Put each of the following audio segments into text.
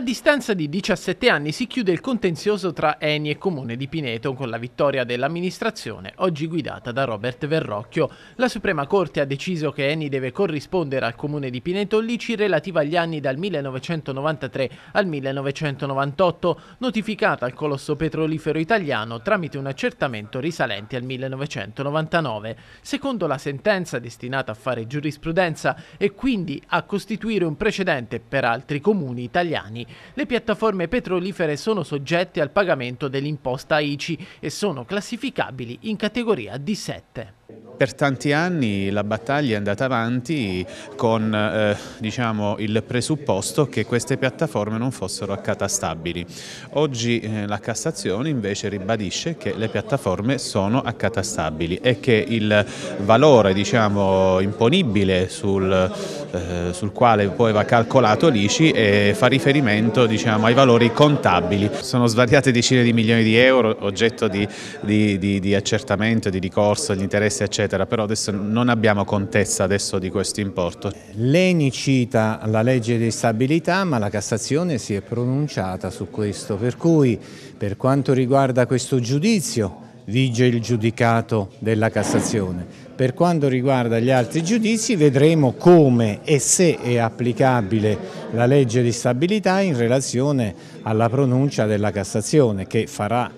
A distanza di 17 anni si chiude il contenzioso tra Eni e Comune di Pineto con la vittoria dell'amministrazione, oggi guidata da Robert Verrocchio. La Suprema Corte ha deciso che Eni deve corrispondere al Comune di Pineto l'ICI relativa agli anni dal 1993 al 1998, notificata al colosso petrolifero italiano tramite un accertamento risalente al 1999. Secondo la sentenza destinata a fare giurisprudenza e quindi a costituire un precedente per altri comuni italiani, le piattaforme petrolifere sono soggette al pagamento dell'imposta ICI e sono classificabili in categoria D7. Per tanti anni la battaglia è andata avanti con eh, diciamo, il presupposto che queste piattaforme non fossero accatastabili. Oggi eh, la Cassazione invece ribadisce che le piattaforme sono accatastabili e che il valore diciamo, imponibile sul, eh, sul, quale poi va calcolato l'ICI fa riferimento diciamo, ai valori contabili. Sono svariate decine di milioni di euro oggetto di, di, di, di accertamento, di ricorso, gli interessi eccetera eccetera, però adesso non abbiamo contezza adesso di questo importo. L'ENI cita la legge di stabilità ma la Cassazione si è pronunciata su questo, per cui per quanto riguarda questo giudizio vige il giudicato della Cassazione. Per quanto riguarda gli altri giudizi vedremo come e se è applicabile la legge di stabilità in relazione alla pronuncia della Cassazione che farà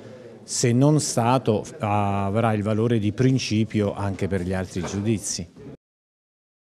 se non Stato avrà il valore di principio anche per gli altri giudizi.